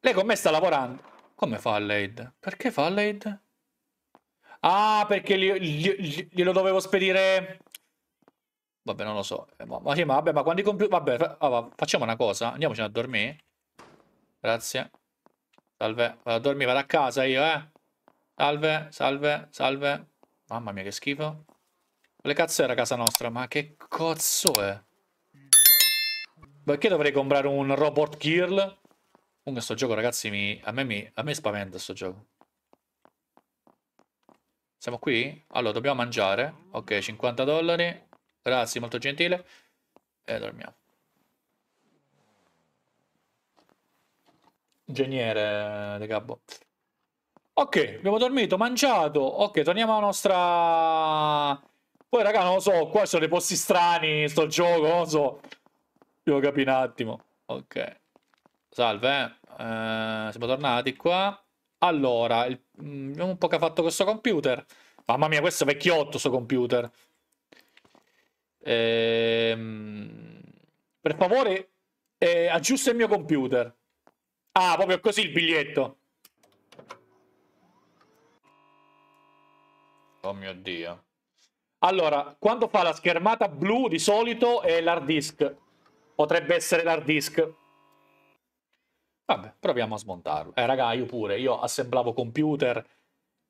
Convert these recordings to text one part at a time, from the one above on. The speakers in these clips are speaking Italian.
Lei con me sta lavorando. Come fa l'Aid? Perché fa l'Aid? Ah, perché glielo gli, gli dovevo spedire... Vabbè, non lo so. Eh, ma, ma vabbè, ma quando i computer... Vabbè, fa... ah, facciamo una cosa. Andiamoci a dormire. Grazie. Salve. Vado a dormire, vado a casa io, eh. Salve, salve, salve. Mamma mia, che schifo. Quale cazzo era casa nostra? Ma che cazzo è? Perché dovrei comprare un robot kill? Comunque sto gioco, ragazzi, mi... a, me mi... a me spaventa sto gioco. Siamo qui? Allora, dobbiamo mangiare. Ok, 50 dollari. Grazie, molto gentile. E dormiamo. Ingegnere eh, De Gabbo. Ok, abbiamo dormito, mangiato. Ok, torniamo alla nostra... Poi, raga, non lo so, qua sono dei posti strani, sto gioco, non lo so. Devo capire un attimo. Ok. Salve, eh, siamo tornati qua. Allora, il, mh, mm, un po' che ha fatto questo computer. Mamma mia, questo è vecchiotto, sto computer. Ehm... Per favore, eh, aggiusta il mio computer. Ah, proprio così il biglietto. Oh mio Dio. Allora, quando fa la schermata blu di solito è l'hard disk. Potrebbe essere l'hard disk. Vabbè, proviamo a smontarlo. Eh, raga, io pure, io assemblavo computer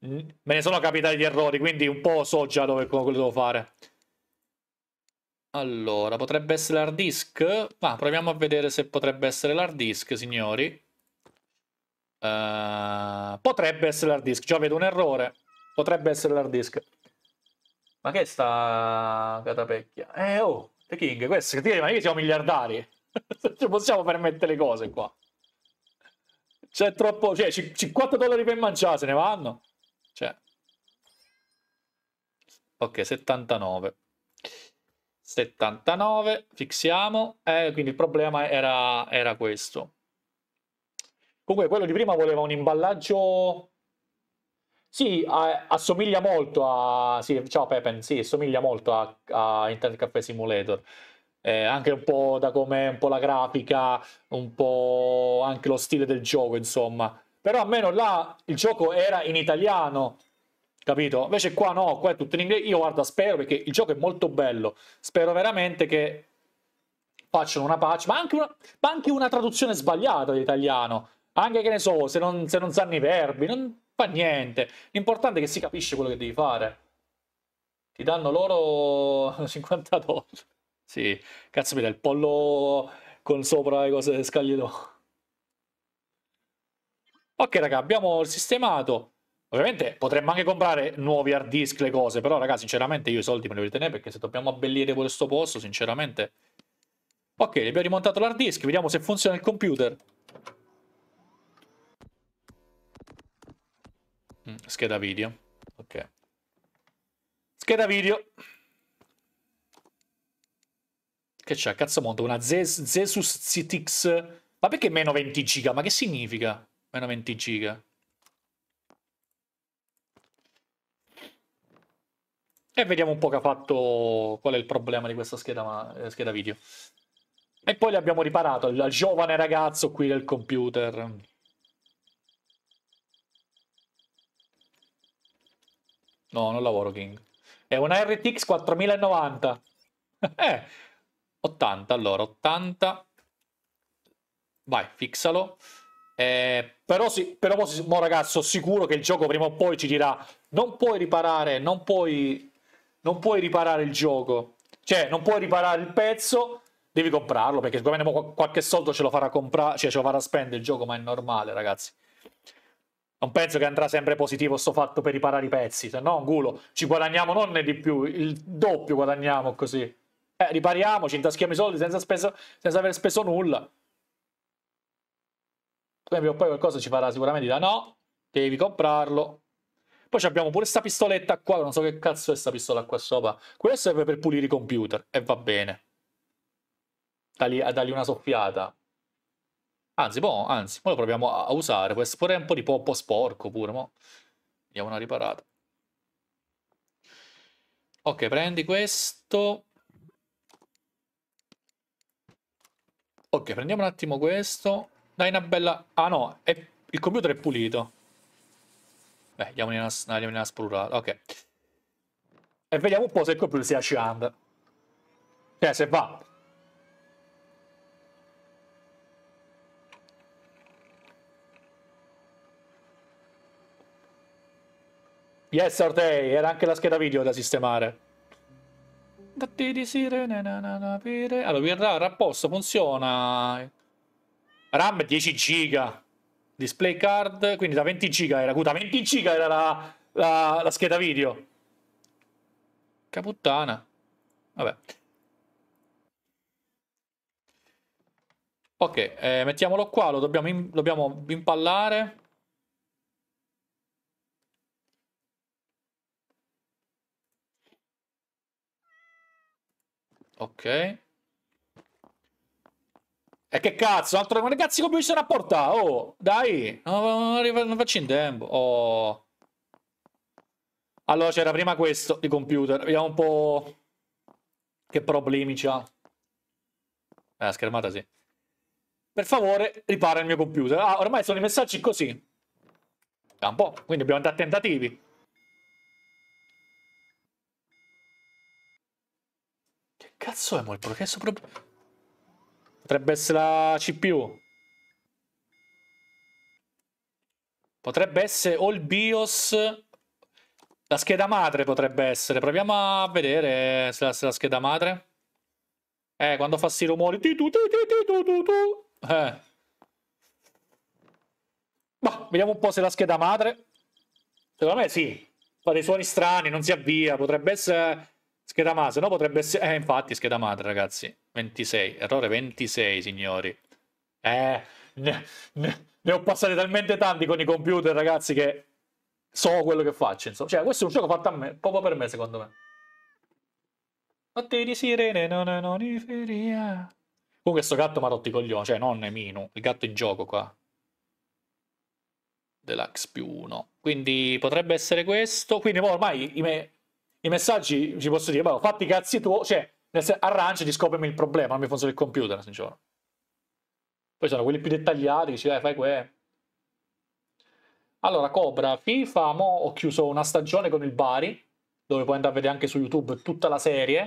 me ne sono capitati di errori, quindi un po' so già dove, quello devo fare. Allora, potrebbe essere l'hard disk? Ma proviamo a vedere se potrebbe essere l'hard disk, signori. Uh, potrebbe essere l'hard disk, già vedo un errore. Potrebbe essere l'hard disk. Ma che è sta catapecchia? Eh, oh, The King, questo, ma noi siamo miliardari. non Ci possiamo permettere le cose qua. C'è troppo, cioè 50 dollari per mangiare, se ne vanno. Cioè. Ok, 79. 79, fissiamo. Eh, quindi il problema era, era questo. Comunque, quello di prima voleva un imballaggio sì, a, assomiglia molto a. Sì, ciao Pepen, sì, assomiglia molto a, a Internet Cafe Simulator. Eh, anche un po' da come un po' la grafica, un po' anche lo stile del gioco, insomma però almeno là il gioco era in italiano, capito? Invece qua no, qua è tutto in inglese. Io guarda, spero perché il gioco è molto bello, spero veramente che facciano una patch, ma anche una, ma anche una traduzione sbagliata di italiano Anche che ne so, se non, se non sanno i verbi, non fa niente. L'importante è che si capisce quello che devi fare. Ti danno loro 50 dollari. Sì, cazzo mi dà il pollo con sopra le cose scagliedono. Ok raga, abbiamo sistemato. Ovviamente potremmo anche comprare nuovi hard disk, le cose, però raga, sinceramente io i soldi me li voglio tenere perché se dobbiamo abbellire questo posto, sinceramente... Ok, abbiamo rimontato l'hard disk, vediamo se funziona il computer. Mm, scheda video. Ok. Scheda video. Che c'è? Cazzo monto, una Zesus ZX... Ma perché meno 20 giga? Ma che significa? meno 20 giga. E vediamo un po' che ha fatto qual è il problema di questa scheda, eh, scheda video. E poi l'abbiamo riparato al giovane ragazzo qui del computer. No, non lavoro King. È una RTX 4090. eh, 80 allora, 80. Vai, fixalo. Eh, però, sì, però mo, ragazzo, sicuro che il gioco prima o poi ci dirà: non puoi riparare, non puoi, non puoi riparare il gioco. Cioè, non puoi riparare il pezzo, devi comprarlo perché sicuramente qualche soldo ce lo farà comprare, cioè ce lo farà spendere il gioco, ma è normale, ragazzi. Non penso che andrà sempre positivo sto fatto per riparare i pezzi, se no un culo. Ci guadagniamo non di più, il doppio guadagniamo così. Eh, ripariamo, ci intaschiamo i soldi senza, speso, senza aver speso nulla prima o poi qualcosa ci farà sicuramente da no, devi comprarlo. Poi abbiamo pure questa pistoletta qua, non so che cazzo è questa pistola qua sopra. Questo è per pulire i computer, e va bene. Dagli, dagli una soffiata. Anzi, boh, anzi, poi lo proviamo a, usare. Questo pure è un po' di po', sporco pure, mo. Diamo una riparata. Ok, prendi questo. Ok, prendiamo un attimo questo. Dai una bella... Ah no, è... il computer è pulito. Beh, diamogli una, diamogli una sprurata, ok. E vediamo un po' se il computer sia sciando. Cioè, eh, se va. Yes, Yesterday, era anche la scheda video da sistemare. Allora, VRAR a posto, funziona. RAM 10 giga, display card, quindi da 20 giga era, da 20 giga era la, la, la scheda video. Che Vabbè. Ok, eh, mettiamolo qua, lo dobbiamo, in, dobbiamo impallare. Ok. E che cazzo, altro... ragazzi come ci sarà a Oh, dai, non, non, faccio in tempo. Oh. Allora c'era prima questo di computer. Vediamo un po' che problemi c'ha. Eh, la schermata sì. Per favore, ripara il mio computer. Ah, ormai sono i messaggi così. Da un po', quindi dobbiamo andare a tentativi. Che cazzo è mo il processo proprio? Potrebbe essere la CPU. Potrebbe essere o il BIOS. La scheda madre potrebbe essere. Proviamo a vedere se è la scheda madre. Eh, quando fa sti rumori. Eh. Bah, vediamo un po' se è la scheda madre. Secondo me sì. Fa dei suoni strani, non si avvia. Potrebbe essere Scheda madre, se no potrebbe essere... Eh, infatti, scheda madre, ragazzi. 26, errore 26, signori. Eh, ne, ne, ne ho passati talmente tanti con i computer, ragazzi, che so quello che faccio, insomma. Cioè, questo è un gioco fatto a me, proprio per me, secondo me. Notte di sirene, non è noniferia. Comunque sto gatto mi ha rotto i coglioni, cioè non è Minu, il gatto in gioco qua. Deluxe più 1. Quindi potrebbe essere questo. Quindi ormai i me i messaggi ci posso dire, vabbè, fatti i cazzi tuoi, cioè, senso, arrangiati, scoprimi il problema, non mi funziona il computer, sincero. Poi sono quelli più dettagliati, che dai, fai quello. Eh. Allora, Cobra, FIFA, mo ho chiuso una stagione con il Bari, dove puoi andare a vedere anche su YouTube tutta la serie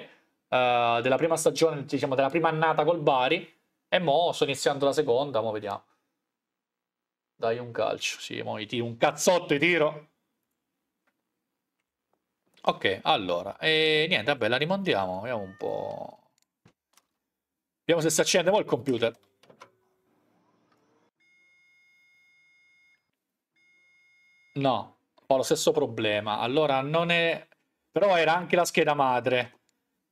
uh, della prima stagione, diciamo, della prima annata col Bari, e mo sto iniziando la seconda, mo vediamo. Dai un calcio, sì, mo i tiro, un cazzotto ti tiro. Ok, allora, e niente, vabbè, la rimandiamo, vediamo un po'. Vediamo se si accende poi il computer. No, ho lo stesso problema. Allora, non è... Però era anche la scheda madre.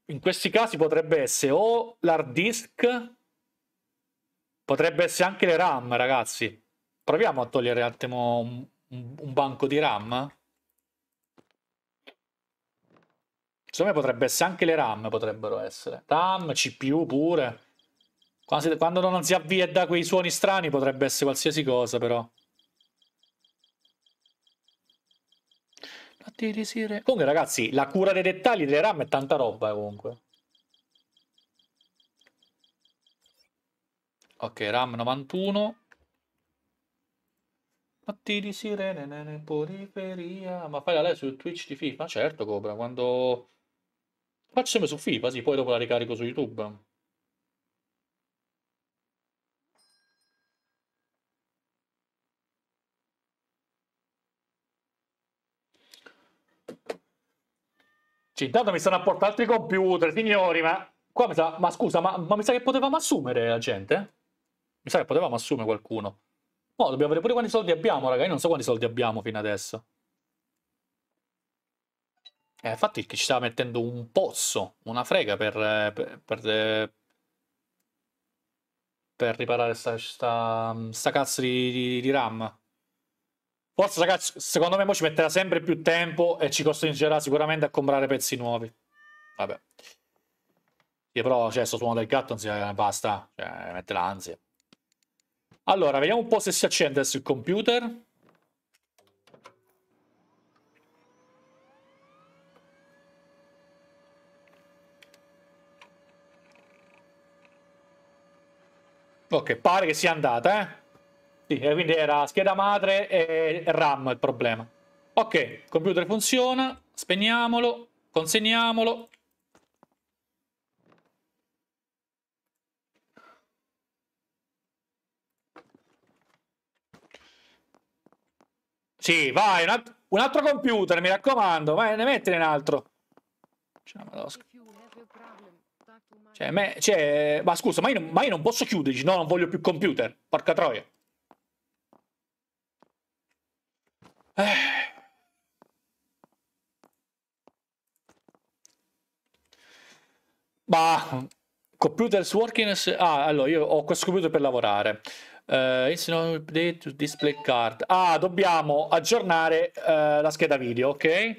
In questi casi potrebbe essere o l'hard disk, potrebbe essere anche le RAM, ragazzi. Proviamo a togliere un, un banco di RAM. Secondo me potrebbe essere anche le RAM, potrebbero essere. RAM, CPU pure. Quando, si, quando non si avvia e dà quei suoni strani potrebbe essere qualsiasi cosa però. Comunque ragazzi, la cura dei dettagli delle RAM è tanta roba comunque. Ok, RAM 91. di sirene, periferia. Ma fai la live su Twitch di FIFA? Certo, Cobra, quando Faccio sempre su FIFA, sì, poi dopo la ricarico su YouTube. Cioè, intanto mi stanno a portare altri computer, signori, ma... Qua mi sa... Ma scusa, ma, ma mi sa che potevamo assumere la gente? Mi sa che potevamo assumere qualcuno. No, dobbiamo vedere pure quanti soldi abbiamo, raga. Io non so quanti soldi abbiamo fino adesso. Eh, infatti che ci stava mettendo un pozzo, una frega per, eh, per, per, eh, per riparare sta, sta, sta cazzo di, di, di, RAM. Forse ragazzi, secondo me ci metterà sempre più tempo e ci costringerà sicuramente a comprare pezzi nuovi. Vabbè. Sì, però, cioè, sto suono del gatto non si basta, cioè, mette l'ansia. Allora, vediamo un po' se si accende adesso il computer. Ok, pare che sia andata, eh? Sì, quindi era scheda madre e RAM il problema. Ok, il computer funziona, spegniamolo, consegniamolo. Sì, vai, un, alt un altro computer, mi raccomando, vai, ne mettene un altro. Diciamo, cioè, me, cioè, ma scusa, ma io, non, ma io non posso chiuderci, no, non voglio più computer. Porca troia. Eh. Ma computers working... Ah, allora io ho questo computer per lavorare. Uh, it's not update to display card. Ah, dobbiamo aggiornare uh, la scheda video, ok?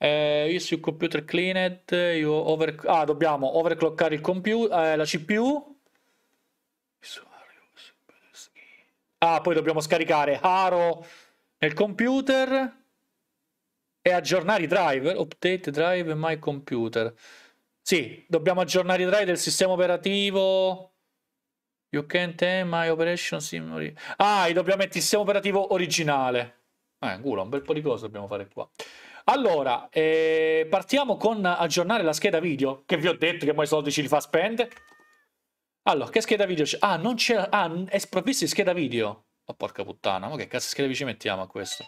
Eh, io su computer cleaned, io over... Ah, dobbiamo overclockare il computer, eh, la CPU. Ah, poi dobbiamo scaricare Aro nel computer e aggiornare i driver. Update drive my computer. Sì, dobbiamo aggiornare i driver del sistema operativo. You can't have my operation simulator. Ah, dobbiamo mettere il sistema operativo originale. Eh, culo, un bel po' di cose dobbiamo fare qua. Allora, eh, partiamo con aggiornare la scheda video, che vi ho detto che poi i soldi ci li fa spendere. Allora, che scheda video c'è? Ah, non c'è... Ah, è sprovvista di scheda video. Oh, porca puttana, ma che cazzo di scheda video ci mettiamo a questo?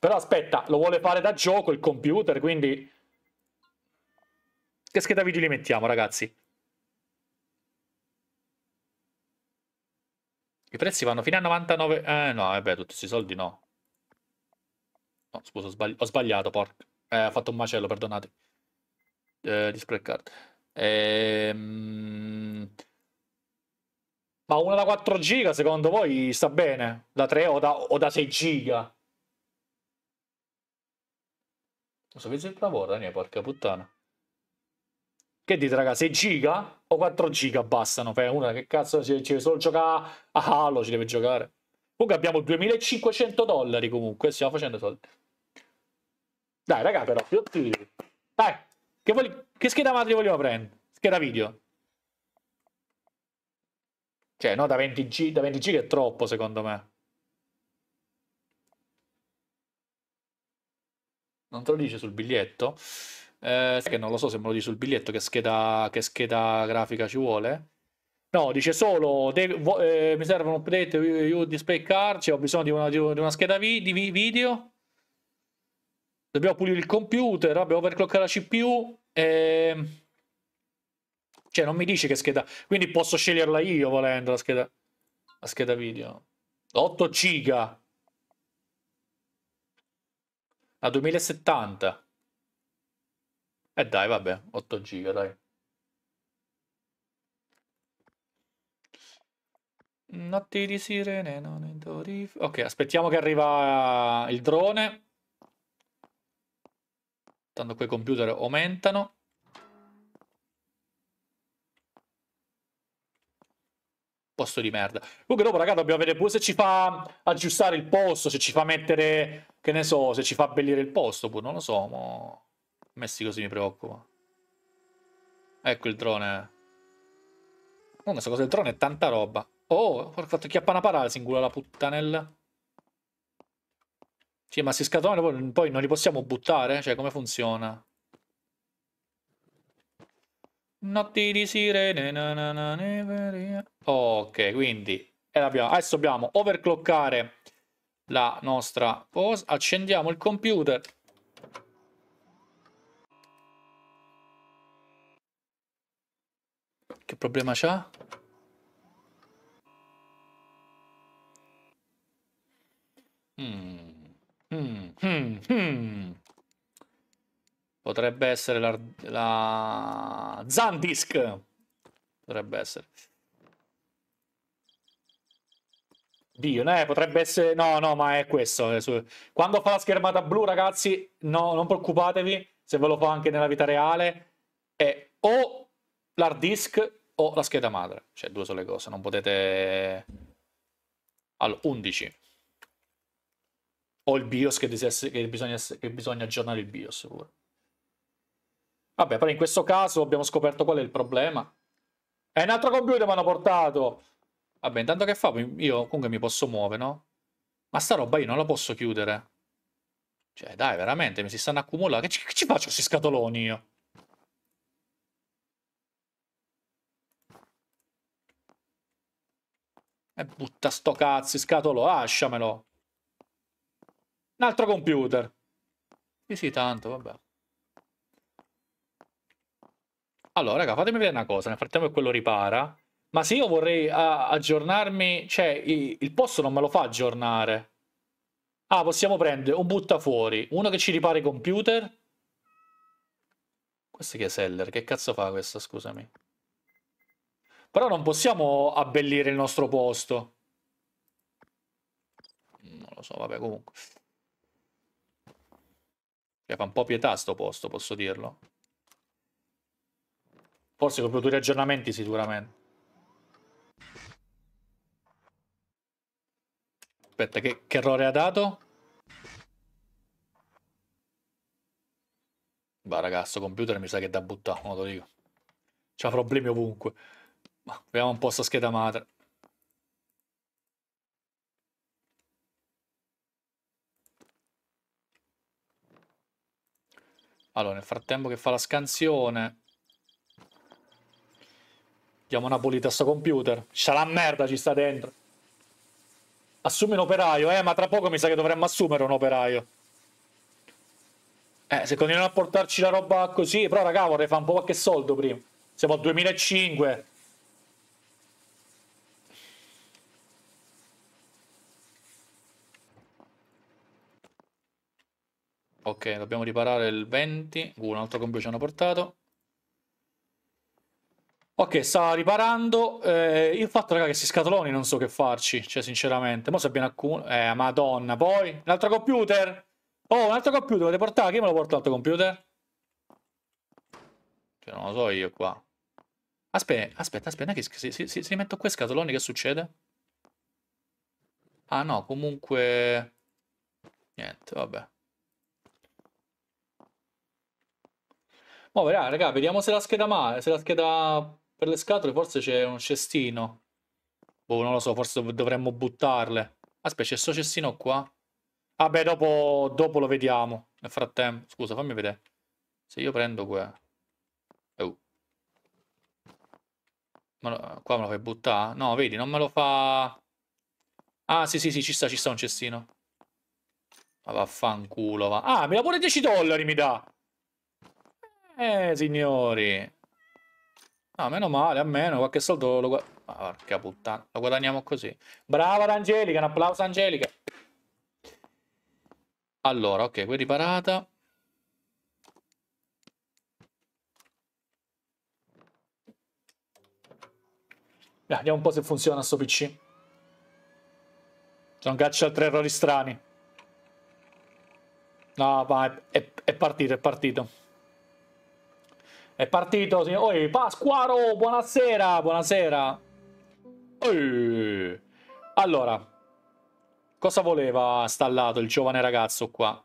Però aspetta, lo vuole fare da gioco il computer, quindi... Che scheda video li mettiamo, ragazzi? I prezzi vanno fino a 99... Eh, no, vabbè, tutti questi soldi no. No, scusa, ho, sbagli- ho sbagliato, porca. Eh, ho fatto un macello, perdonate. Eh, di spreccare. Ehm... Ma una da 4 giga secondo voi sta bene? Da 3 o da, o da 6 giga? Non sapete il lavoro, Daniele, porca puttana. Che dite, raga, 6 giga o 4 giga bastano? Fai una, che cazzo, ci deve solo giocare a Halo, ci deve giocare. Comunque abbiamo 2500 dollari comunque, stiamo facendo soldi. Dai, raga, però, Dai, che, voli... che scheda madre vogliamo prendere? Scheda video. Cioè, no, da 20 G, da 20 G è troppo, secondo me. Non te lo dice sul biglietto? Eh, che non lo so se me lo dice sul biglietto che scheda, che scheda grafica ci vuole. No, dice solo, de, vo, eh, mi serve un update, io display card, cioè ho bisogno di una, di una scheda vi, di video Dobbiamo pulire il computer, dobbiamo overclockare la CPU e... Ehm, cioè non mi dice che scheda... Quindi posso sceglierla io volendo la scheda, la scheda video. 8 giga. La 2070. E eh dai, vabbè, 8 giga, dai. Notti di sirene, non è Ok, aspettiamo che arriva il drone. Tanto quei computer aumentano. Posto di merda. Comunque dopo ragazzi dobbiamo vedere pure se ci fa aggiustare il posto, se ci fa mettere, che ne so, se ci fa abbellire il posto pure, boh, non lo so, mo... Messi così mi preoccupa. Ecco il drone. Non so cosa del drone è tanta roba. Oh, ho fatto chiappa una paralisi singola culo la puttanella. Sì, ma si scatola poi non li possiamo buttare? Cioè, come funziona? Notti di sirene, na na na Ok, quindi eh, adesso dobbiamo overclockare la nostra post. Accendiamo il computer. Che problema c'ha? Hmm. Mm, mm, mm. Potrebbe essere la, la Zandisk. Potrebbe essere. Dio, eh, potrebbe essere... No, no, ma è questo. Eh, Quando fa la schermata blu, ragazzi, no, non preoccupatevi se ve lo fa anche nella vita reale. È o l'hard disk o la scheda madre. Cioè, due sole cose. Non potete... Allora, 11 o il BIOS che, essere, che, bisogna che, bisogna, aggiornare il BIOS pure. Vabbè, però in questo caso abbiamo scoperto qual è il problema. E un altro computer mi hanno portato. Vabbè, intanto che fa, io comunque mi posso muovere, no? Ma sta roba io non la posso chiudere. Cioè, dai, veramente, mi si stanno accumulando. Che ci, che ci faccio questi scatoloni io? E eh, butta sto cazzo, scatolo, lasciamelo. Un altro computer. Sì, sì, tanto, vabbè. Allora, raga, fatemi vedere una cosa. Nel frattempo che quello ripara. Ma se io vorrei ah, aggiornarmi... Cioè, il posto non me lo fa aggiornare. Ah, possiamo prendere un buttafuori, uno che ci ripara i computer. Questo che è seller? Che cazzo fa questo, scusami? Però non possiamo abbellire il nostro posto. Non lo so, vabbè, comunque. Cioè, fa un po' pietà sto posto, posso dirlo. Forse con futuri aggiornamenti sicuramente. Aspetta, che, che errore ha dato? Va ragazzo, computer mi sa che è da buttare, non lo dico. C'ha problemi ovunque. Ma vediamo un po' sta scheda madre. Allora, nel frattempo che fa la scansione... Diamo una pulita a sto computer. C'è la merda, ci sta dentro. Assumi un operaio, eh, ma tra poco mi sa che dovremmo assumere un operaio. Eh, se continuano a portarci la roba così, però raga vorrei fare un po' qualche soldo prima. Siamo a 2005, Ok, dobbiamo riparare il 20. Uh, un altro cambio ci hanno portato. Ok, sta riparando. Eh, il fatto, raga, che si scatoloni non so che farci. Cioè, sinceramente. Mo' se abbiamo alcuno... Eh, madonna. Poi, un altro computer. Oh, un altro computer. Volete portare? Chi me lo porta l'altro computer? Cioè, non lo so io qua. Aspetta, aspetta, aspetta. Che si, si, si, si metto qui scatoloni, che succede? Ah, no, comunque... Niente, vabbè. Oh, raga, raga, vediamo se la scheda male, se la scheda per le scatole forse c'è un cestino. Boh, non lo so, forse dovremmo buttarle. Aspetta, c'è sto cestino qua? Vabbè, ah, dopo, dopo, lo vediamo. Nel frattempo, scusa, fammi vedere. Se io prendo qua... Oh. Ma, qua me lo fai buttare? No, vedi, non me lo fa... Ah, sì, sì, sì, ci sta, ci sta un cestino. Ma vaffanculo, va. Ah, mi da pure 10 dollari, mi dà! Eh, signori. No, meno male, a meno. qualche soldo lo guadagniamo. Porca puttana, lo guadagniamo così. Brava Angelica, un applauso Angelica. Allora, ok, qui riparata. Eh, vediamo un po' se funziona sto PC. Non caccia altri errori strani. No, va, è, è, è partito, è partito. È partito, signor... Oi, Pasquaro, buonasera, buonasera. Oi. Allora, cosa voleva stallato il giovane ragazzo qua?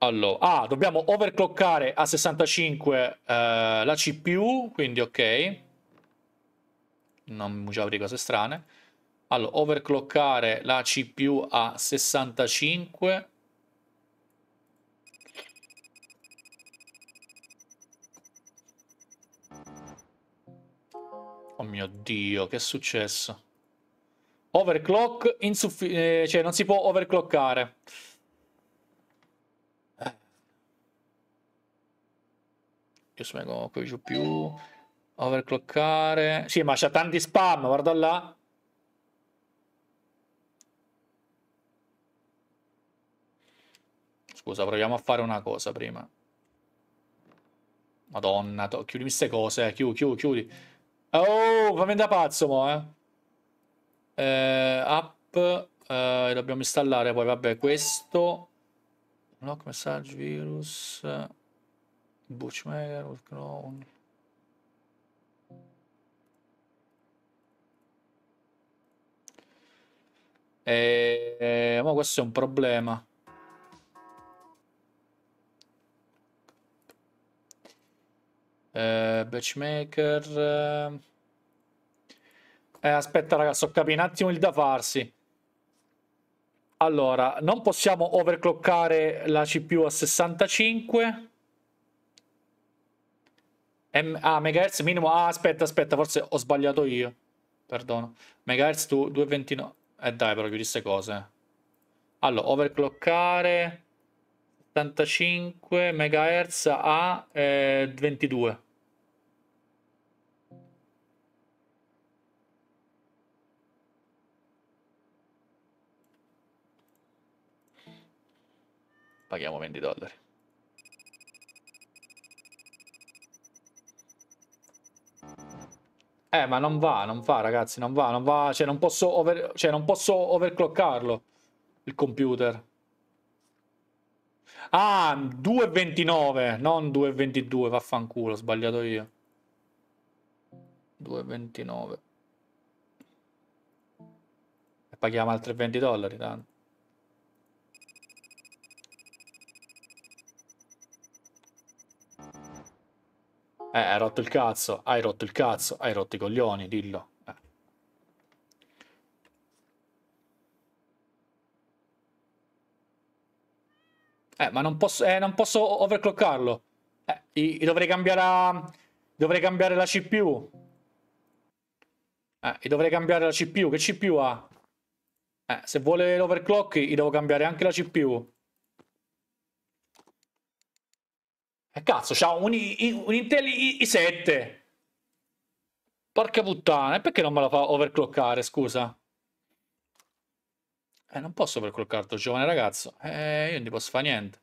Allora, ah, dobbiamo overclockare a 65 eh, la CPU, quindi ok. Non mi di cose strane. Allora, overclockare la CPU a 65 Oh mio Dio, che è successo? Overclock insufficiente, eh, cioè non si può overclockare. Io spengo qui giù più. Overclockare. Sì, ma c'ha tanti spam, guarda là. Scusa, proviamo a fare una cosa prima. Madonna, chiudi queste cose, eh. chiudi, chiudi, chiudi. Oh, fammi da pazzo, mo, eh. eh app, eh, dobbiamo installare poi, vabbè, questo. Lock message virus. bushmaker workload. Eh, eh, ma questo è un problema. eh, Batchmaker. Eh, eh, aspetta ragazzi, ho capito un attimo il da farsi. Allora, non possiamo overclockare la CPU a 65. M ah, MHz minimo. Ah, aspetta, aspetta, forse ho sbagliato io. Perdono. MHz 229. Eh dai, però chiudi queste cose. Allora, overclockare 75 MHz a eh, 22. paghiamo 20 dollari. Eh, ma non va, non va, ragazzi, non va, non va, cioè non posso, over, cioè, non posso overclockarlo, il computer. Ah, 2,29, non 2,22, vaffanculo, ho sbagliato io. 2,29. E paghiamo altri 20 dollari, tanto. Eh, hai rotto il cazzo, hai rotto il cazzo, hai rotto i coglioni, dillo. Eh. eh ma non posso, eh, non posso overclockarlo. Eh, dovrei cambiare a... Dovrei cambiare la CPU. Eh, dovrei cambiare la CPU. Che CPU ha? Eh, se vuole l'overclock, gli devo cambiare anche la CPU. Eh, cazzo, c'ha un, un Intel I, 7 Porca puttana, e perché non me la fa overclockare, scusa? Eh, non posso overclockarlo, giovane ragazzo. Eh, io non ti posso fare niente.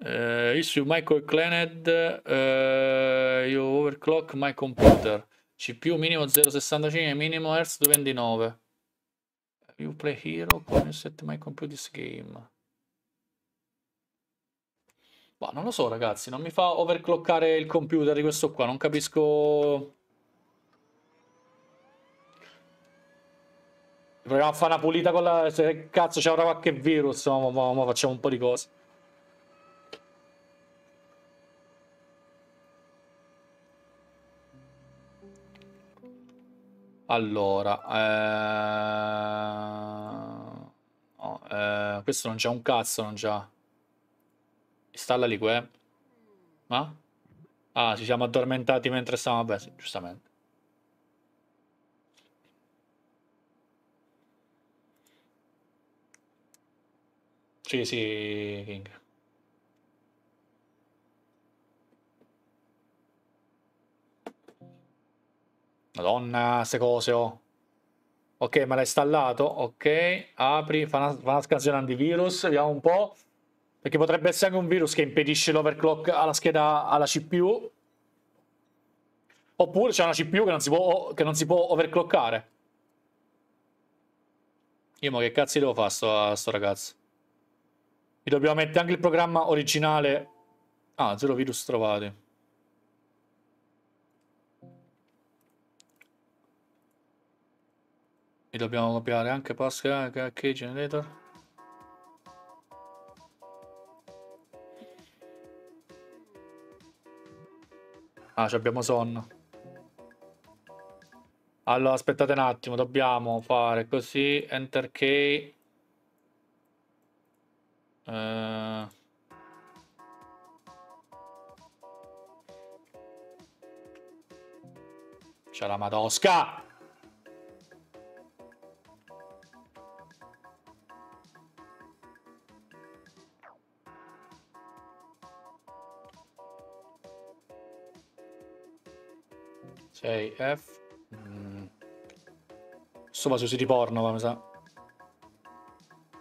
Eh, issue Michael Claned, eh, io overclock my computer. CPU minimo 0,65, minimo Hertz 29. You play hero, connect my computer's game. Ma non lo so ragazzi, non mi fa overclockare il computer di questo qua, non capisco... Proviamo a fare una pulita con la... Se cazzo c'è ora qualche virus, ma, ma, ma facciamo un po' di cose. Allora... Eh... No, eh... Questo non c'è un cazzo, non c'è... Installa lì, que. Eh. Ma? Ah, ci siamo addormentati mentre stavamo... Beh, sì, giustamente. Sì, sì, King. Madonna, ste cose, oh. Ok, me l'ha installato. Ok, apri, fa una, fa una scansione antivirus, vediamo un po'. Perché potrebbe essere anche un virus che impedisce l'overclock alla scheda, alla CPU. Oppure c'è una CPU che non si può, che non si può overclockare. Io ma che cazzo devo fare sto, sto ragazzo? Mi dobbiamo mettere anche il programma originale. Ah, zero virus trovati. dobbiamo copiare anche Pascal che generator Ah, ci abbiamo sonno. Allora, aspettate un attimo, dobbiamo fare così, enter key. Eh... C'è la madosca! F. Mm. Sto va sui siti porno, ma mi sa.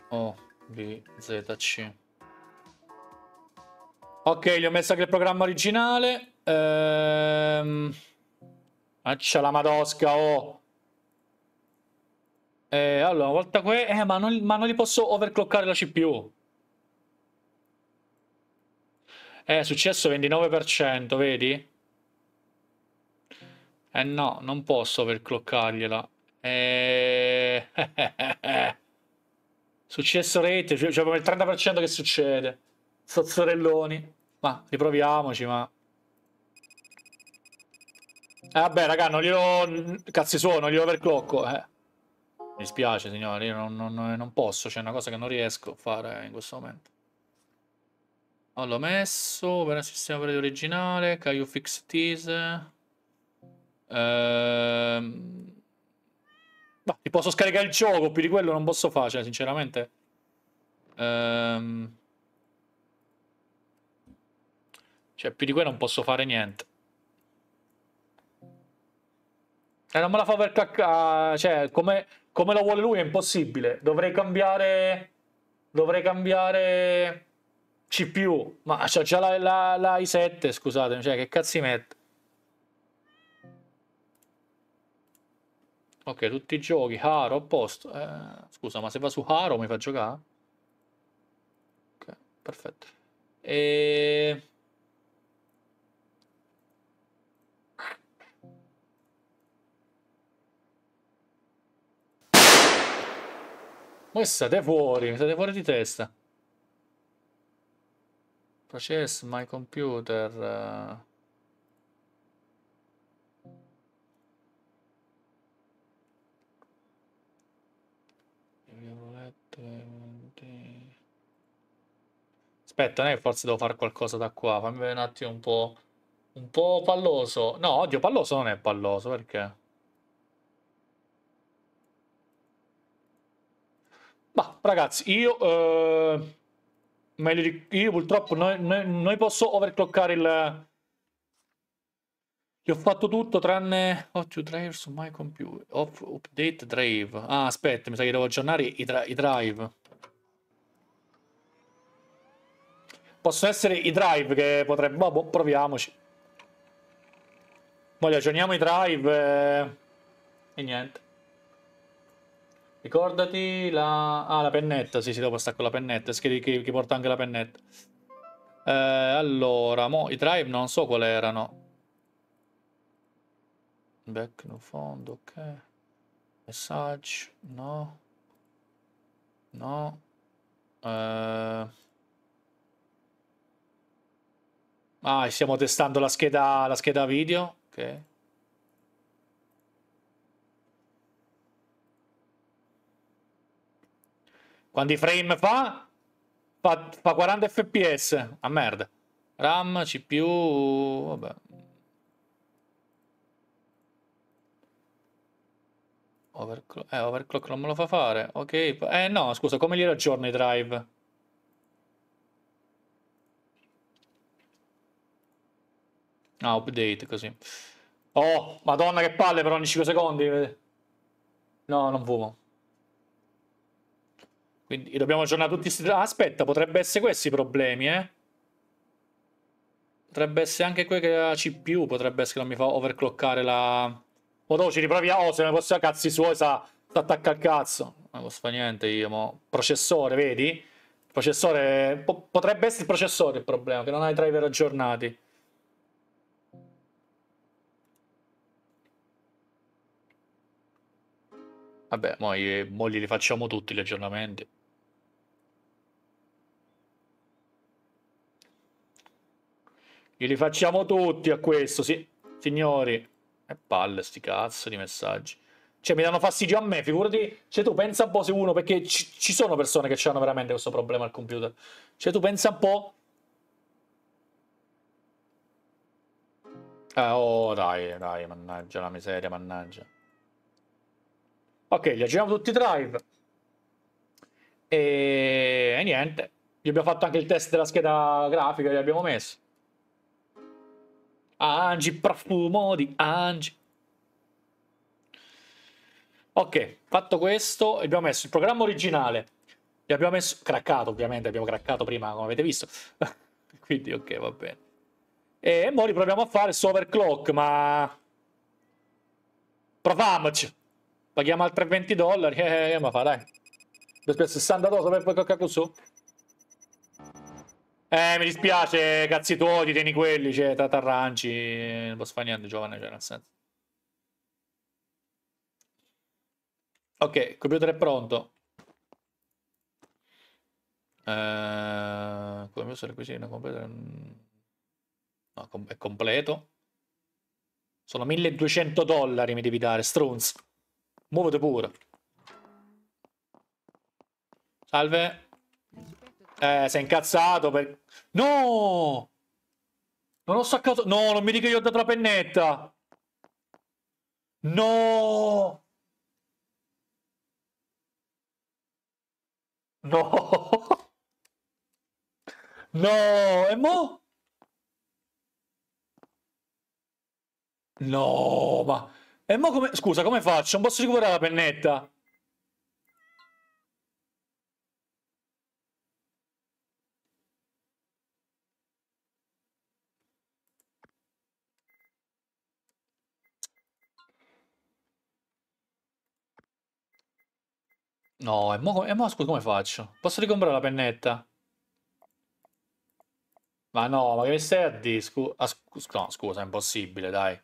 O, B, Z, C. Ok, gli ho messo anche il programma originale. Ehm... Accia la madosca, oh! Eh, allora, una volta qui... Eh, ma non, ma non li posso overclockare la CPU. Eh, è successo 29%, vedi? Eh no, non posso overclockargliela. Eh... Successo rete, cioè come cioè, il 30% che succede. Sozzorelloni. Ma riproviamoci, ma... Eh vabbè, raga, non glielo... Cazzi suono, non glielo overclocco, eh. Mi spiace, signore, io non, non, non posso, c'è cioè, una cosa che non riesco a fare in questo momento. Non l'ho messo, opera sistema operato originale, Caio Fix Tease... Ehm... No, ti posso scaricare il gioco, più di quello non posso fare, cioè, sinceramente. Ehm... Cioè, più di quello non posso fare niente. E eh, non me la fa per cacca... Cioè, come, come lo vuole lui è impossibile. Dovrei cambiare... Dovrei cambiare... CPU. Ma c'ho cioè, già la, la, la i7, scusatemi. Cioè, che cazzi metto? Ok, tutti i giochi, Haro, a posto. Eh, scusa, ma se va su Haro mi fa giocare? Ok, perfetto. E... Ma state fuori, state fuori di testa. Process, my computer. Uh... Aspetta, non è che forse devo fare qualcosa da qua. Fammi vedere un attimo un po'. Un po' palloso. No, oddio, palloso non è palloso, perché? Ma ragazzi, io. Eh, meglio di, io purtroppo. Noi, noi, noi posso overclockare il gli ho fatto tutto tranne Ho to Drive su my computer. Off, update Drive. Ah, aspetta, mi sa che devo aggiornare i, i drive. Possono essere i drive che potrebbe... Boh, boh, proviamoci. Poi aggiorniamo i drive e... Eh, e niente. Ricordati la... Ah, la pennetta, sì, sì, dopo sta con la pennetta. Scrivi che, che porta anche la pennetta. Eh, allora, mo, i drive non so quali erano. Back no fondo, ok. message no. No. Uh. Ah, stiamo testando la scheda, la scheda video, ok. Quanti frame fa? Fa, fa 40 fps, a ah, merda. RAM, CPU, vabbè. Overclock, eh, overclock non me lo fa fare. Ok, eh no, scusa, come li raggiorno i drive? Ah, update così. Oh, madonna che palle per ogni 5 secondi. No, non fumo. Quindi dobbiamo aggiornare tutti questi... Ah, aspetta, potrebbe essere questi i problemi, eh? Potrebbe essere anche quello che la CPU, potrebbe essere che non mi fa overclockare la... Boh, Potoci riprovi a Ose, oh, ma possiamo cazzi suoi, sa, sa attacca al cazzo. Non posso fare niente io, mo. Processore, vedi? processore, po potrebbe essere il processore il problema, che non hai driver aggiornati. Vabbè, mo, io, mo li facciamo tutti gli aggiornamenti. Li facciamo tutti a questo, sì, signori. E palle, sti cazzo di messaggi. Cioè, mi danno fastidio a me, figurati. Cioè, tu pensa un po' se uno, perché ci, ci sono persone che hanno veramente questo problema al computer. Cioè, tu pensa un po'. Eh, oh, dai, dai, mannaggia la miseria, mannaggia. Ok, li agiamo tutti i drive. E... e niente. Gli abbiamo fatto anche il test della scheda grafica, li abbiamo messo. Angi, profumo di Angi. Ok, fatto questo, abbiamo messo il programma originale. Gli abbiamo messo... Craccato, ovviamente, abbiamo craccato prima, come avete visto. Quindi, ok, va bene. E ora riproviamo a fare su overclock, ma... Proviamoci! Paghiamo altri 20 dollari, eh, eh, eh, ma fa, dai. 60 dollari per qualcosa su. Eh, mi dispiace, cazzi tuoi, tieni quelli, cioè, tatarranci, eh, non posso fare niente, giovane, cioè, nel senso. Ok, il computer è pronto. Eh, come messo requisito completo? No, mm, è completo. Sono 1200 dollari, mi devi dare, strunz. Muovete pure. Salve. Eh, sei incazzato per... No! Non ho saccato... No, non mi dica che ho dato la pennetta! No! No! No! E mo? No, ma... E mo come... Scusa, come faccio? Non posso recuperare la pennetta? No, e mo, e mo scusa, come faccio? Posso ricomprare la pennetta? Ma no, ma che mi stai a dire? Scu ah, scu no, scusa, è impossibile, dai.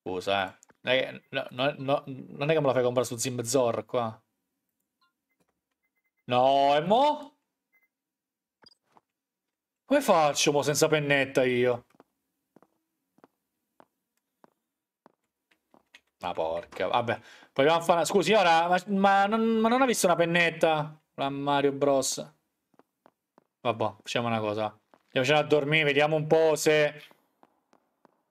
Scusa, eh. no, no, no, non è che me la fai comprare su Zimbzor qua. No, e mo? Come faccio mo senza pennetta io? Ma porca, vabbè. Proviamo a fare... Scusi, ora, ma, ma, non, ma non ha visto una pennetta? La Mario Bros. Vabbè, facciamo una cosa. Andiamocela a dormire, vediamo un po' se...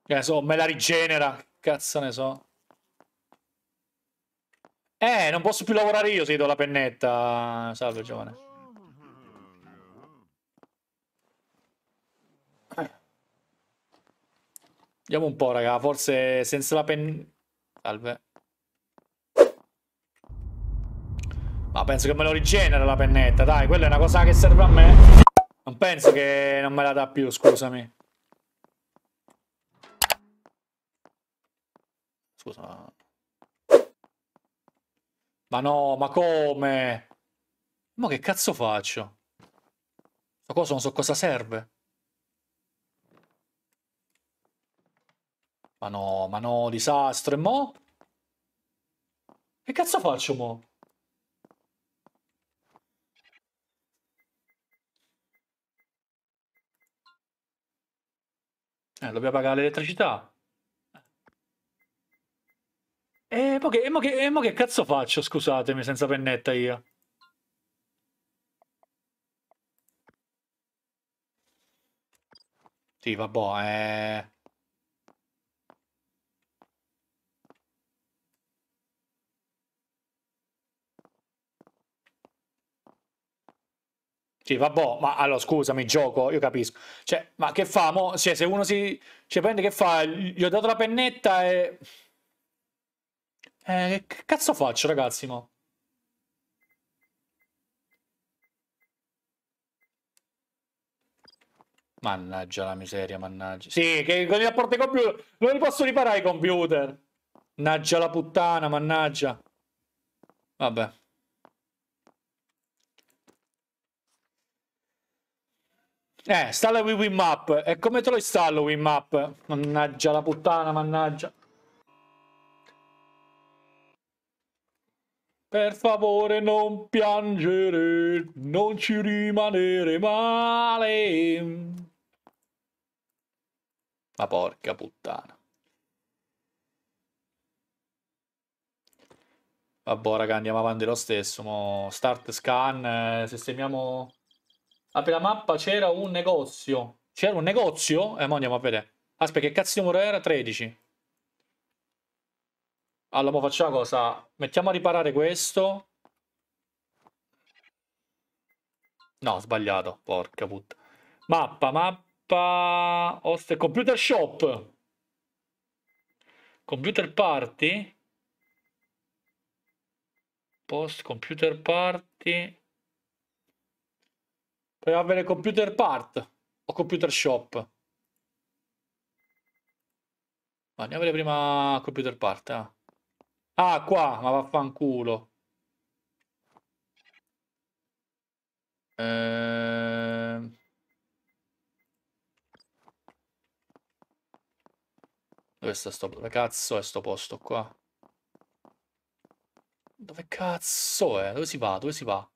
Che ne so, me la rigenera. Cazzo ne so. Eh, non posso più lavorare io se do la pennetta. Salve, giovane. Eh. Vediamo un po', raga. Forse senza la pennetta... Salve. Ma penso che me lo rigenera la pennetta, dai, quella è una cosa che serve a me. Non penso che non me la dà più, scusami. Scusa. Ma no, ma come? Ma che cazzo faccio? Sto cosa non so cosa serve. Ma no, ma no, disastro. E mo? Che cazzo faccio mo? Eh, dobbiamo pagare l'elettricità. E eh, mo, che, e, mo che, e eh, mo che cazzo faccio? Scusatemi, senza pennetta io. Sì, vabbè, eh... Sì, vabbò, ma allora scusami, gioco, io capisco. Cioè, ma che fa? Cioè, se uno si... Cioè, prende che fa? Gli ho dato la pennetta e... Eh, che cazzo faccio, ragazzi, mo? Mannaggia la miseria, mannaggia. Sì, che con i rapporti computer... Non li posso riparare i computer. Mannaggia la puttana, mannaggia. Vabbè. Eh, installa WinMap. E come te lo installo WinMap? Mannaggia la puttana, mannaggia. Per favore non piangere, non ci rimanere male. Ma porca puttana. Vabbè, raga, andiamo avanti lo stesso. Mo start scan, eh, sistemiamo Apri la mappa, c'era un negozio. C'era un negozio? eh, ma andiamo a vedere. Aspetta, che cazzo di numero era? 13. Allora, mo facciamo una cosa. Mettiamo a riparare questo. No, sbagliato. Porca puttana. Mappa, mappa... Host... Computer shop. Computer party. Post computer party. Puoi avere computer part o computer shop. Andiamo a vedere prima computer part. Eh. Ah, qua, ma vaffanculo. Ehm... Dove sta sto... Dove cazzo è sto posto qua? Dove cazzo è? Dove si va? Dove si va?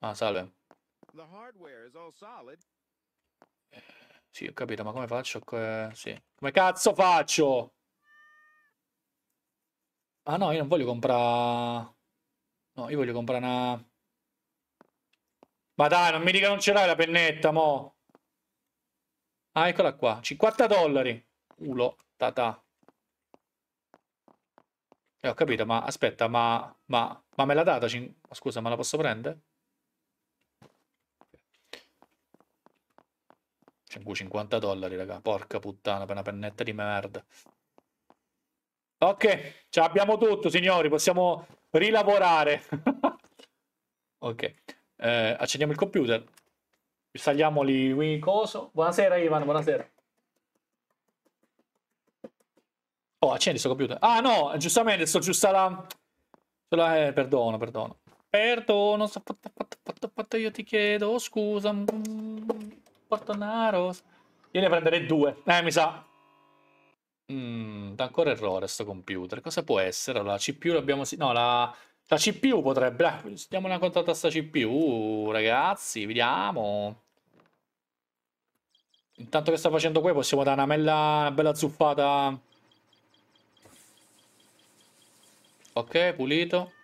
Ah, salve. Eh, sì, ho capito, ma come faccio? Que... Sì. Come cazzo faccio? Ah no, io non voglio comprare... No, io voglio comprare una... Ma dai, non mi dica non ce l'hai la pennetta, mo. Ah, eccola qua. 50 dollari. Culo. Tata. Eh, ho capito, ma aspetta, ma... Ma, ma me l'ha data? Cin... Scusa, ma la posso prendere? 50 cioè, dollari, raga. Porca puttana, per una pennetta di merda. Ok, ce l'abbiamo tutto, signori. Possiamo rilavorare. ok, eh, accendiamo il computer. Saliamo lì, coso. Buonasera, Ivan, buonasera. Oh, accendi sto computer. Ah, no, giustamente, sto giusta la... la... Eh, perdono, perdono. Perdono, fatto, fatto, fatto, fatto, io ti chiedo scusa. Fortonaros. Io ne prenderei due. Eh, mi sa. Mm, dà ancora errore sto computer. Cosa può essere? La CPU l'abbiamo... No, la... La CPU potrebbe... Ah, diamo una contata a sta CPU, uh, ragazzi, vediamo. Intanto che sta facendo qui possiamo dare una bella, una bella zuffata. Ok, pulito.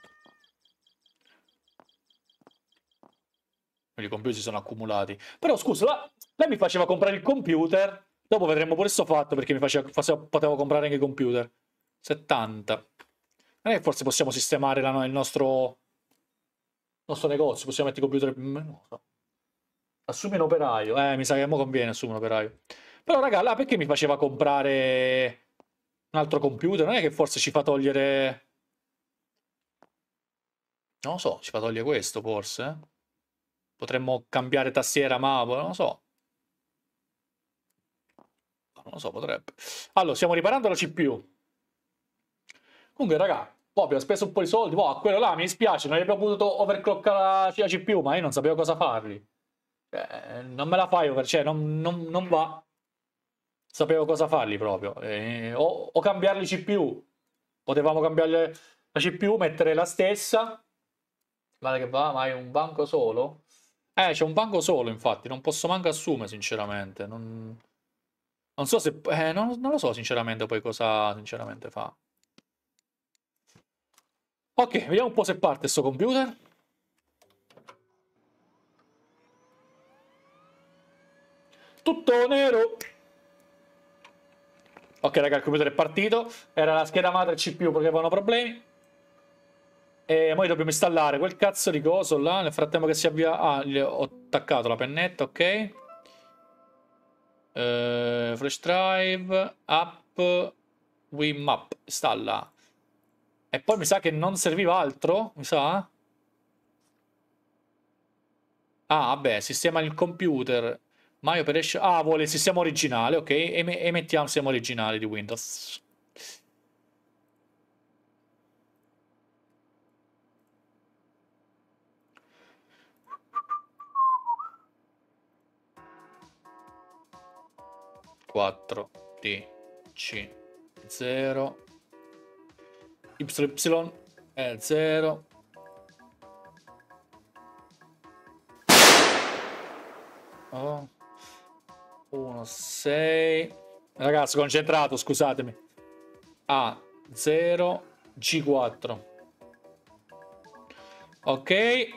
i computer si sono accumulati. Però scusa, la... lei mi faceva comprare il computer, dopo vedremo pure sto fatto perché mi faceva, facevo, potevo comprare anche i computer. 70. Non è che forse possiamo sistemare la... il nostro... il nostro negozio, possiamo mettere i computer... No, so. Assumi un operaio, eh, mi sa che mo conviene assumere un operaio. Però raga, là perché mi faceva comprare un altro computer? Non è che forse ci fa togliere... Non lo so, ci fa togliere questo forse, eh? Potremmo cambiare tastiera, ma boh, non lo so. Non lo so, potrebbe. Allora, stiamo riparando la CPU. Comunque, raga, proprio boh, abbiamo speso un po' di soldi. Boh, quello là mi dispiace, non gli abbiamo potuto overclockare la, CPU, ma io non sapevo cosa fargli. Eh, non me la fai over, cioè, non, non, non va. Sapevo cosa fargli proprio. Eh, o, o cambiarli CPU. Potevamo cambiare la CPU, mettere la stessa. Guarda che va, ma è un banco solo? Eh, c'è un banco solo, infatti, non posso manco assumere, sinceramente. Non, non so se... Eh, non, non lo so, sinceramente, poi cosa sinceramente fa. Ok, vediamo un po' se parte sto computer. Tutto nero! Ok, raga, il computer è partito. Era la scheda madre il CPU perché avevano problemi. E poi dobbiamo installare quel cazzo di coso là. Nel frattempo che si avvia... Ah, ho attaccato la pennetta, ok. Uh, flash drive, app, Wimap, installa. E poi mi sa che non serviva altro, mi sa? Ah, vabbè, sistema il computer. My Operation... Ah, vuole il sistema originale, ok. E, mettiamo il sistema originale di Windows. 4 D C 0 Y è 0 1 6 ragazzi concentrato scusatemi A 0 G4 ok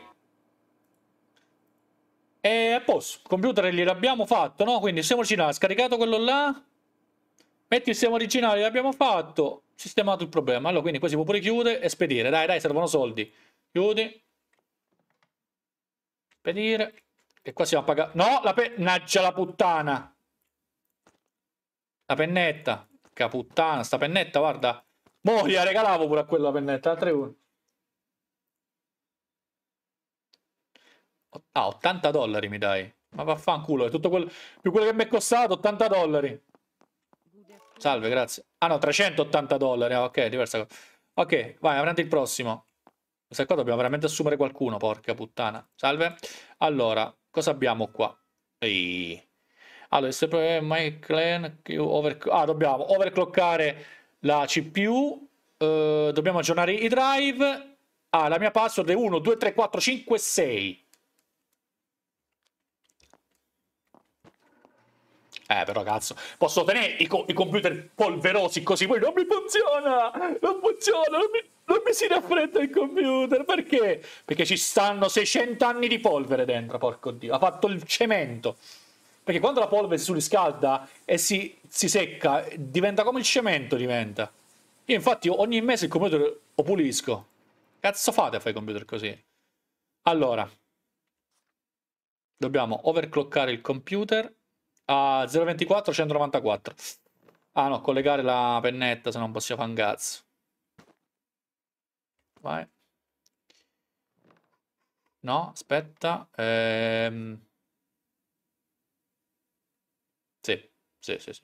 e a posto, il computer gliel'abbiamo fatto, no? Quindi siamo originali, scaricato quello là, metti il sistema originale, l'abbiamo fatto, sistemato il problema. Allora, quindi qua si può pure chiudere e spedire. Dai, dai, servono soldi. Chiudi. Spedire. E qua siamo a pagare... No, la pennaccia la puttana! La pennetta. Che puttana, sta pennetta, guarda. Mo' regalavo pure a quella pennetta, 3 una. Ah, 80 dollari mi dai. Ma vaffanculo, è tutto quello... Più quello che mi è costato, 80 dollari. Salve, grazie. Ah no, 380 dollari. Ah, ok, diversa cosa. Ok, vai, avanti il prossimo. Questa qua dobbiamo veramente assumere qualcuno, porca puttana. Salve. Allora, cosa abbiamo qua? Ehi. Allora, se eh, my clan... Over... Ah, dobbiamo overclockare la CPU. Eh, dobbiamo aggiornare i drive. Ah, la mia password è 1, 2, 3, 4, 5, 6. Eh, però cazzo, posso tenere i, co- i computer polverosi così, poi non mi funziona, non funziona, non mi, non mi si raffredda il computer, perché? Perché ci stanno 600 anni di polvere dentro, porco dio, ha fatto il cemento. Perché quando la polvere si surriscalda e si, si secca, diventa come il cemento, diventa. Io infatti ogni mese il computer lo pulisco. Cazzo fate a fare i computer così? Allora, dobbiamo overclockare il computer Ah, 024, 194. Ah no, collegare la pennetta, se non possiamo fare un cazzo. Vai. No, aspetta. Ehm... Sì, sì, sì, sì.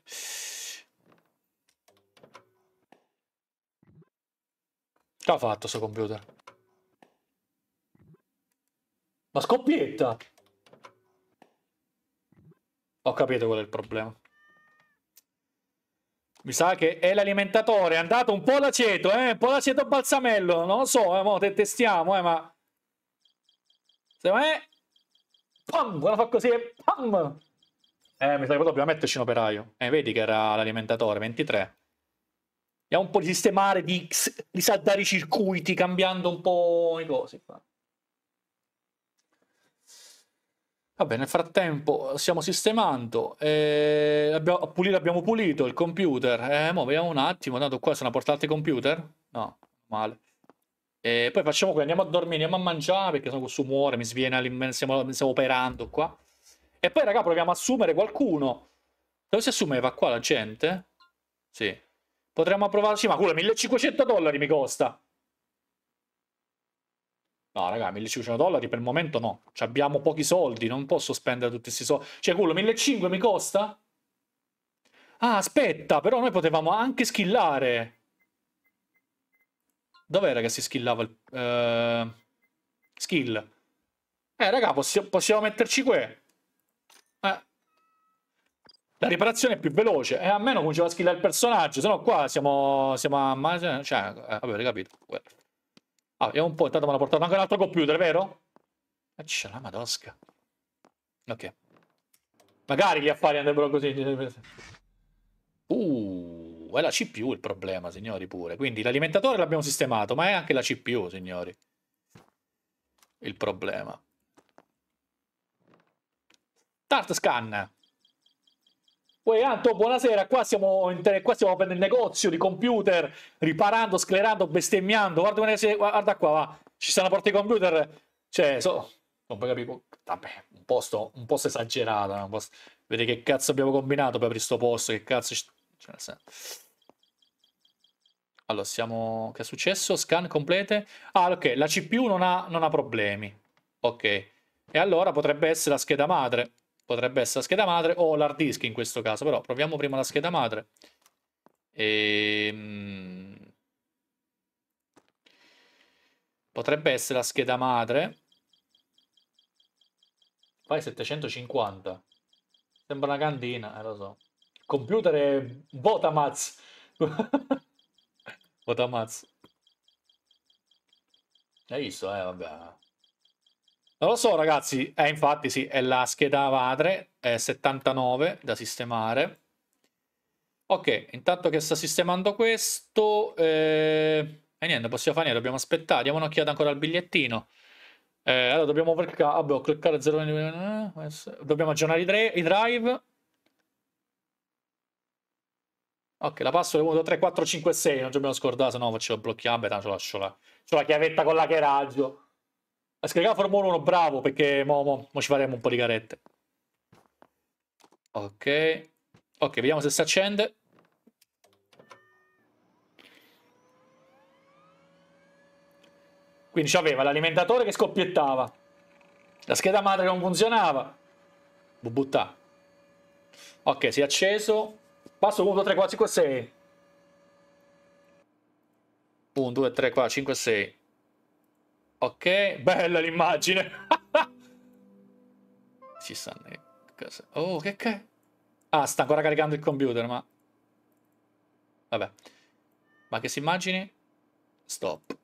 Che ha fatto sto computer? Ma scoppietta! Ho capito qual è il problema. Mi sa che è l'alimentatore, è andato un po' l'aceto, eh? Un po' l'aceto balsamello, non lo so, eh, mo te testiamo, eh, ma... Secondo me... Pam! Guarda fa così e pam! Eh, mi sa che poi dobbiamo metterci un operaio. Eh, vedi che era l'alimentatore, 23. Andiamo un po' di sistemare, di, di saltare i circuiti, cambiando un po' i cose qua. Vabbè, nel frattempo eh, stiamo sistemando, eh, abbiamo, pulito, abbiamo pulito il computer, eh, mo vediamo un attimo, tanto qua sono portati i computer? No, male. E poi facciamo qui, andiamo a dormire, andiamo a mangiare, perché sono questo umore, mi sviene, stiamo, stiamo operando qua. E poi, raga, proviamo a assumere qualcuno. Dove si assumeva qua la gente? Sì. Potremmo provare, sì, ma quello 1500 dollari mi costa. No, raga, 1500 dollari per il momento no. Cioè, abbiamo pochi soldi, non posso spendere tutti questi soldi. Cioè, quello 1500 mi costa? Ah, aspetta, però noi potevamo anche skillare. Dov'era che si skillava il... Uh, skill. Eh, raga, possi possiamo metterci qui. Eh. La riparazione è più veloce. E eh, a meno cominciava a skillare il personaggio, se no qua siamo... siamo a... Cioè, eh, vabbè, capito. Ah, vediamo un po', intanto me l'ha portato anche un altro computer, vero? Ma c'è la madosca. Ok. Magari gli affari andrebbero così. Uh, è la CPU il problema, signori, pure. Quindi l'alimentatore l'abbiamo sistemato, ma è anche la CPU, signori. Il problema. Tart scan. Poi Anto, buonasera, qua stiamo, in te- qua siamo nel negozio di computer, riparando, sclerando, bestemmiando, guarda, guarda, guarda qua, va. ci stanno porti computer, cioè, so, non puoi capire, vabbè, un posto, un posto esagerato, un posto... vedi che cazzo abbiamo combinato per questo posto, che cazzo... Cioè, senso... Allora, siamo... Che è successo? Scan complete? Ah, ok, la CPU non ha, non ha problemi. Ok. E allora potrebbe essere la scheda madre potrebbe essere la scheda madre o l'hard disk in questo caso, però proviamo prima la scheda madre. E... Ehm, potrebbe essere la scheda madre. Fai 750. Sembra una cantina, eh, lo so. computer è Botamaz. Botamaz. Hai visto, eh, vabbè. Non lo so, ragazzi. È eh, infatti, sì, è la scheda madre, è 79 da sistemare. Ok, intanto che sta sistemando questo... Eh... E niente, possiamo fare niente, dobbiamo aspettare. Diamo un'occhiata ancora al bigliettino. Eh, allora dobbiamo ah, boh, cliccare... Vabbè, ho 0... Dobbiamo aggiornare i, dra i drive. Ok, la password è 1, 2, 3, 4, 5, 6. Non ci abbiamo scordato, se no ce faccio bloccare. Beh, ce la, ce la chiavetta con l'hackeraggio. A scaricare Formula 1, bravo, perché mo, mo, mo ci faremo un po' di carette. Ok. Ok, vediamo se si accende. Quindi c'aveva l'alimentatore che scoppiettava, la scheda madre non funzionava, bubuttà. Ok, si è acceso. Passo 1, 2, 3, 4, 5, 6. 1, 2, 3, 4, 5, 6. Ok, bella l'immagine. si stanno le cose. Oh, che che? Ah, sta ancora caricando il computer, ma... Vabbè. Ma che si immagini? Stop.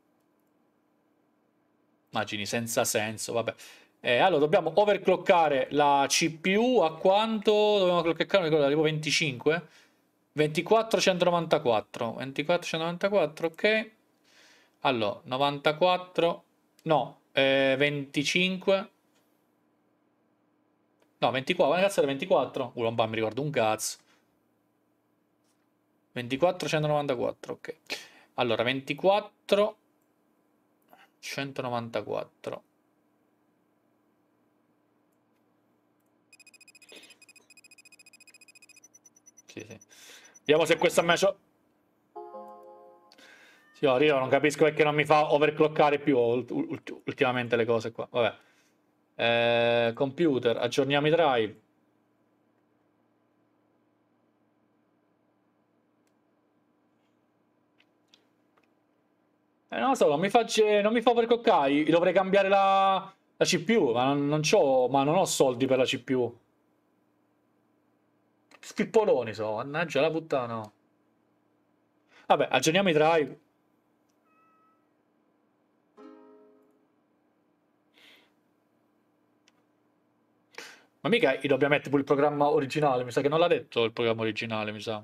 Immagini senza senso, vabbè. Eh, allora, dobbiamo overclockare la CPU a quanto? Dobbiamo mi ricordo, arrivo 25? 2494. 2494, ok. Allora, 94... No, eh, 25. No, 24. Una cazzo era 24. Uh, non mi ricordo un cazzo. 24, 194, ok. Allora, 24, 194. Sì, sì. Vediamo se questa match... Sì, io non capisco perché non mi fa overclockare più ultimamente le cose qua. Vabbè. Eh, computer, aggiorniamo i drive. Eh, non lo so, non mi fa, non mi fa overclockare. Dovrei cambiare la, la CPU, ma non, non ma non ho soldi per la CPU. Spippoloni so, mannaggia la puttana. Vabbè, aggiorniamo i drive. Ma mica gli dobbiamo mettere pure il programma originale, mi sa che non l'ha detto il programma originale, mi sa.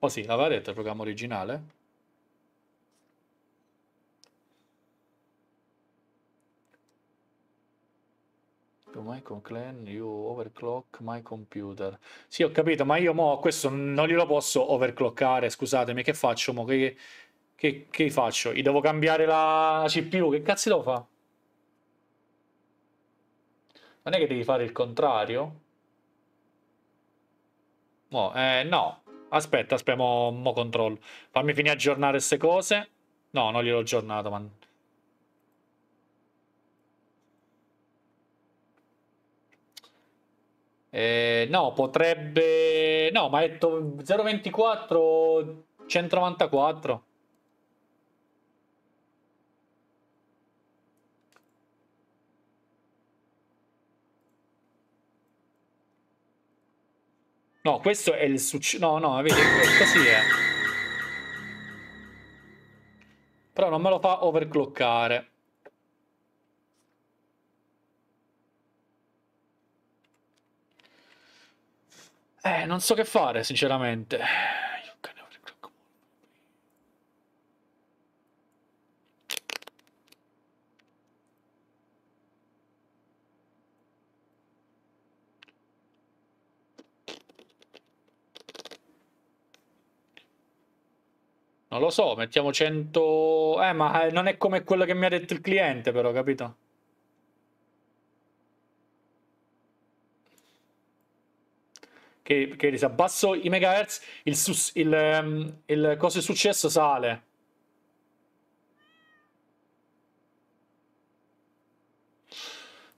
Oh sì, l'aveva detto il programma originale? My clan, you overclock my computer. Sì, ho capito, ma io mo questo non glielo posso overclockare, scusatemi, che faccio mo? Che, che, che faccio? Gli devo cambiare la CPU? Che cazzo devo fare? Non è che devi fare il contrario? Oh, eh, no. Aspetta, aspetta, mo, mo controllo. Fammi finire aggiornare queste cose. No, non gliel'ho aggiornato, man. Eh, no, potrebbe... No, ma ha detto 0,24, 194. No, questo è il successo. No, no, vedi, così è. Però non me lo fa overclockare. Eh, non so che fare, sinceramente. lo so, mettiamo 100... Eh, ma non è come quello che mi ha detto il cliente, però, capito? Che, che se abbasso i megahertz, il, sus, il, ehm, il cosa è successo sale.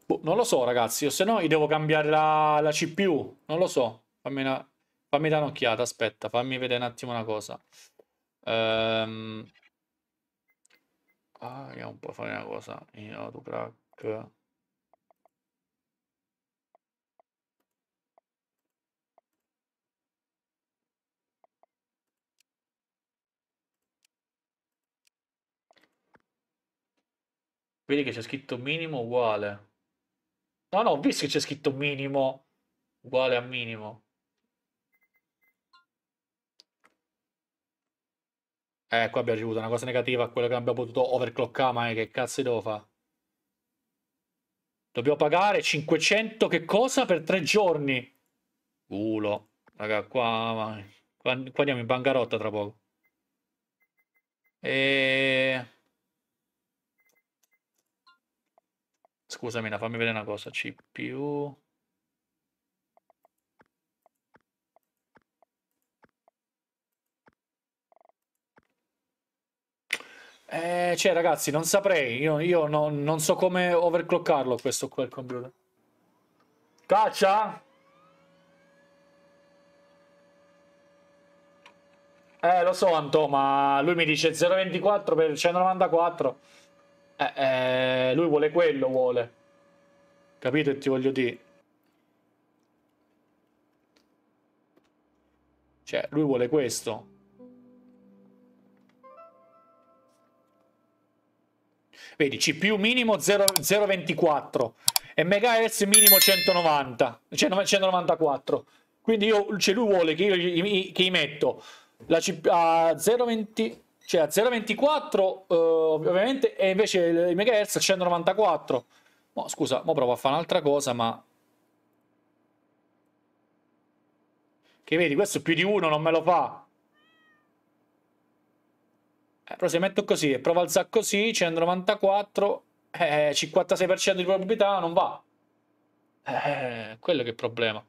Boh, non lo so, ragazzi. o se no, io devo cambiare la, la CPU. Non lo so. Fammi, una, fammi dare un'occhiata. Aspetta, fammi vedere un attimo una cosa. Ehm... Ah, andiamo un po' fare una cosa in autocrack. Vedi che c'è scritto minimo uguale. No, no, ho visto che c'è scritto minimo uguale a minimo. Eh, qua abbiamo ricevuto una cosa negativa, quello che abbiamo potuto overclockare, ma che cazzo devo fare? Dobbiamo pagare 500 che cosa per tre giorni? Culo. Raga, qua, qua, qua andiamo in bancarotta tra poco. E... Scusami, fammi vedere una cosa. CPU... Eh, cioè, ragazzi, non saprei. Io, io no, non so come overclockarlo questo qua il computer. Caccia! Eh, lo so, Anto, ma lui mi dice 0,24 per 194. Eh, eh, lui vuole quello, vuole. Capito? Ti voglio dire. Cioè, lui vuole questo. Vedi, CPU minimo 0,24 e megahertz minimo 190, cioè 194. Quindi io, cioè lui vuole che io gli, che gli metto la CPU a 0,20 cioè a 0,24 eh, ovviamente e invece i megahertz a 194 ma scusa, mo provo a fare un'altra cosa ma che vedi questo più di uno non me lo fa eh, però se metto così e provo a alzare così, 194, eh, 56% di probabilità non va. Eh, quello che è il problema.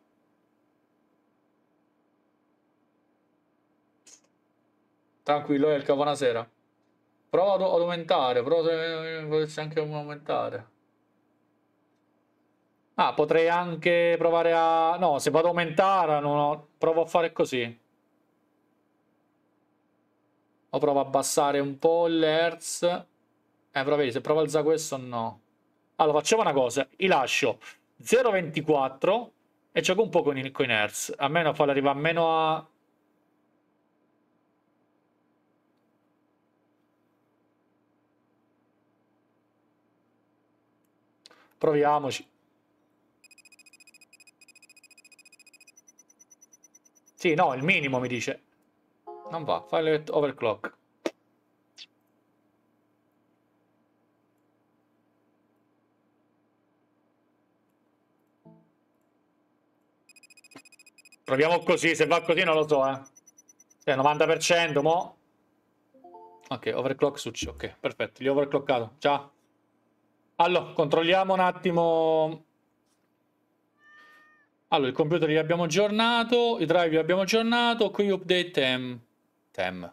Tranquillo, è il Elka, buonasera. Prova ad aumentare, prova se eh, anche aumentare. Ah, potrei anche provare a... No, se vado ad aumentare, non ho... provo a fare così. O provo a abbassare un po' l'hertz. Eh, però vedi, se provo a alzare questo, no. Allora, facciamo una cosa. I lascio 0,24 e gioco un po' con i, con i hertz. Almeno farlo arrivare a meno a... Proviamoci. Sì, no, il minimo mi dice. Non va, file overclock. Proviamo così, se va così non lo so, eh. Cioè, 90%, mo. Ok, overclock switch, ok, perfetto, li ho overclockato, ciao. Allora, controlliamo un attimo... Allora, il computer li abbiamo aggiornato, i drive li abbiamo aggiornato, qui update temp. Tem.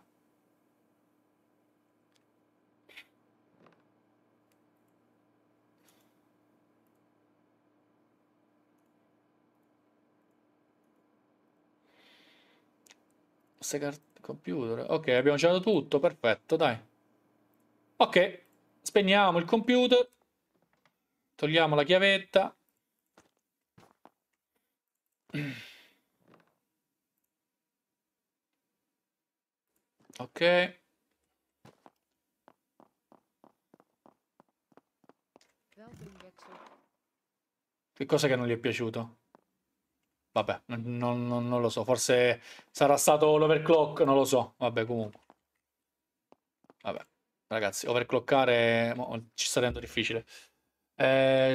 computer. Ok, abbiamo girato tutto, perfetto, dai. Ok, spegniamo il computer. Togliamo la chiavetta. Ok. Che cosa che non gli è piaciuto? Vabbè, non, non, non lo so, forse sarà stato l'overclock, non lo so, vabbè comunque. Vabbè, ragazzi, overclockare ci sta rendendo difficile. Eh,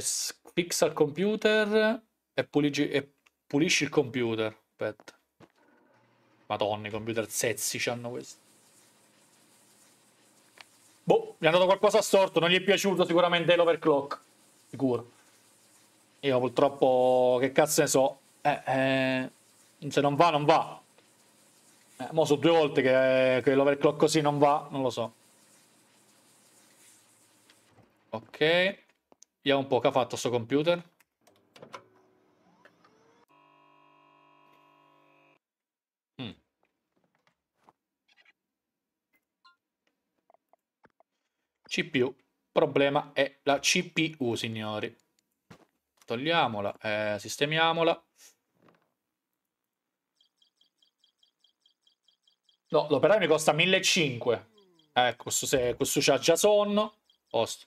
fix al computer e, puligi, e pulisci il computer. Aspetta. Madonna, i computer sezzi c'hanno questi. Boh, gli è andato qualcosa storto, non gli è piaciuto sicuramente l'overclock. Sicuro. Io purtroppo, che cazzo ne so. Eh, eh, se non va, non va. Eh, mo sono due volte che, che l'overclock così non va, non lo so. Ok. Vediamo un po' che ha fatto sto computer. CPU. problema è la CPU, signori. Togliamola, eh, sistemiamola. No, l'operaio mi costa 1500. Ecco, questo, se, questo c'ha già sonno. Posto.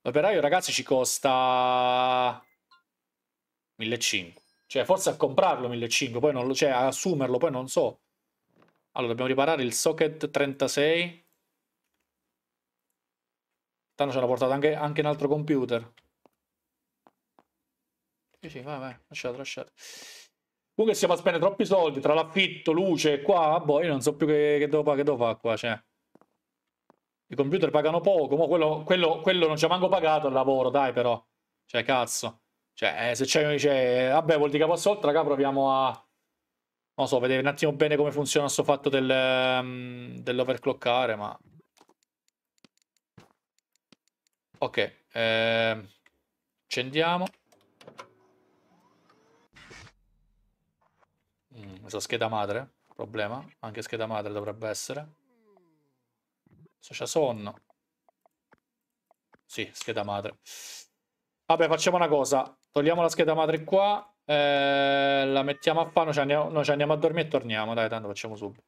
L'operaio, ragazzi, ci costa 1500. Cioè, forse a comprarlo 1500, poi non lo, cioè, a assumerlo, poi non so. Allora, dobbiamo riparare il socket 36. Tanto ce l'ha portata anche, anche un altro computer. Sì, sì, vai, vai, lasciate, lasciate. Comunque stiamo a spendere troppi soldi tra l'affitto, luce e qua, boh, io non so più che, che, devo, che devo fare qua, cioè. I computer pagano poco, ma quello, quello, quello non ci ha manco pagato il lavoro, dai però. Cioè, cazzo. Cioè, eh, se c'è, cioè, vabbè, vuol dire che passo oltre, raga, proviamo a... Non so, vedere un attimo bene come funziona sto fatto del, um, dell'overclockare, ma... Ok, eh, accendiamo. Mm, so scheda madre, problema. Anche scheda madre dovrebbe essere. Se c'è sonno. Sì, scheda madre. Vabbè, facciamo una cosa. Togliamo la scheda madre qua. Eh, la mettiamo a fa. Noi ci andiamo, ci andiamo a dormire e torniamo. Dai, tanto facciamo subito.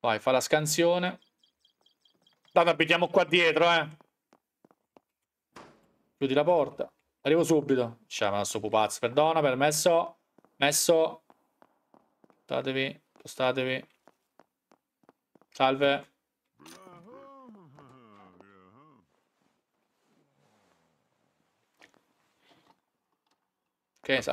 Vai, fa la scansione. Tanto abitiamo qua dietro, eh. Chiudi la porta. Arrivo subito. Cioè, ma sto pupazzo. Perdona, permesso. Messo. Statevi, spostatevi. Salve. Ok, salve.